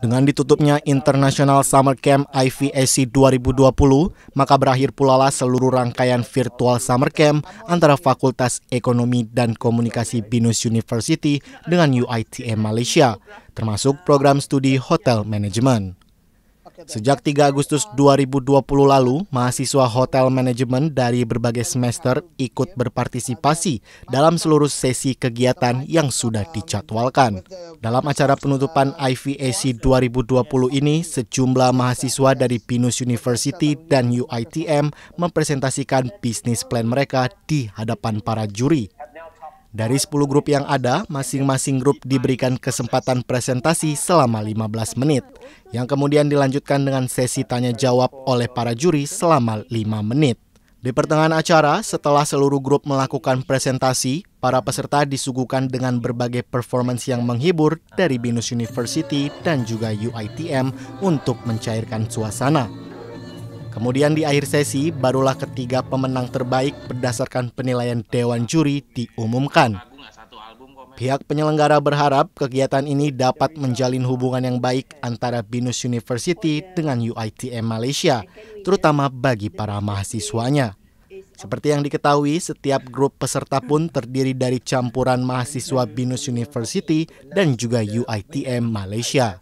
Dengan ditutupnya International Summer Camp IVSC 2020, maka berakhir pula lah seluruh rangkaian virtual summer camp antara Fakultas Ekonomi dan Komunikasi BINUS University dengan UITM Malaysia, termasuk program studi hotel Management. Sejak 3 Agustus 2020 lalu, mahasiswa hotel manajemen dari berbagai semester ikut berpartisipasi dalam seluruh sesi kegiatan yang sudah dicatwalkan. Dalam acara penutupan IVAC 2020 ini, sejumlah mahasiswa dari Pinus University dan UITM mempresentasikan bisnis plan mereka di hadapan para juri. Dari 10 grup yang ada, masing-masing grup diberikan kesempatan presentasi selama 15 menit, yang kemudian dilanjutkan dengan sesi tanya jawab oleh para juri selama 5 menit. Di pertengahan acara, setelah seluruh grup melakukan presentasi, para peserta disuguhkan dengan berbagai performance yang menghibur dari Binus University dan juga UITM untuk mencairkan suasana. Kemudian di akhir sesi, barulah ketiga pemenang terbaik berdasarkan penilaian Dewan Juri diumumkan. Pihak penyelenggara berharap kegiatan ini dapat menjalin hubungan yang baik antara BINUS University dengan UITM Malaysia, terutama bagi para mahasiswanya. Seperti yang diketahui, setiap grup peserta pun terdiri dari campuran mahasiswa BINUS University dan juga UITM Malaysia.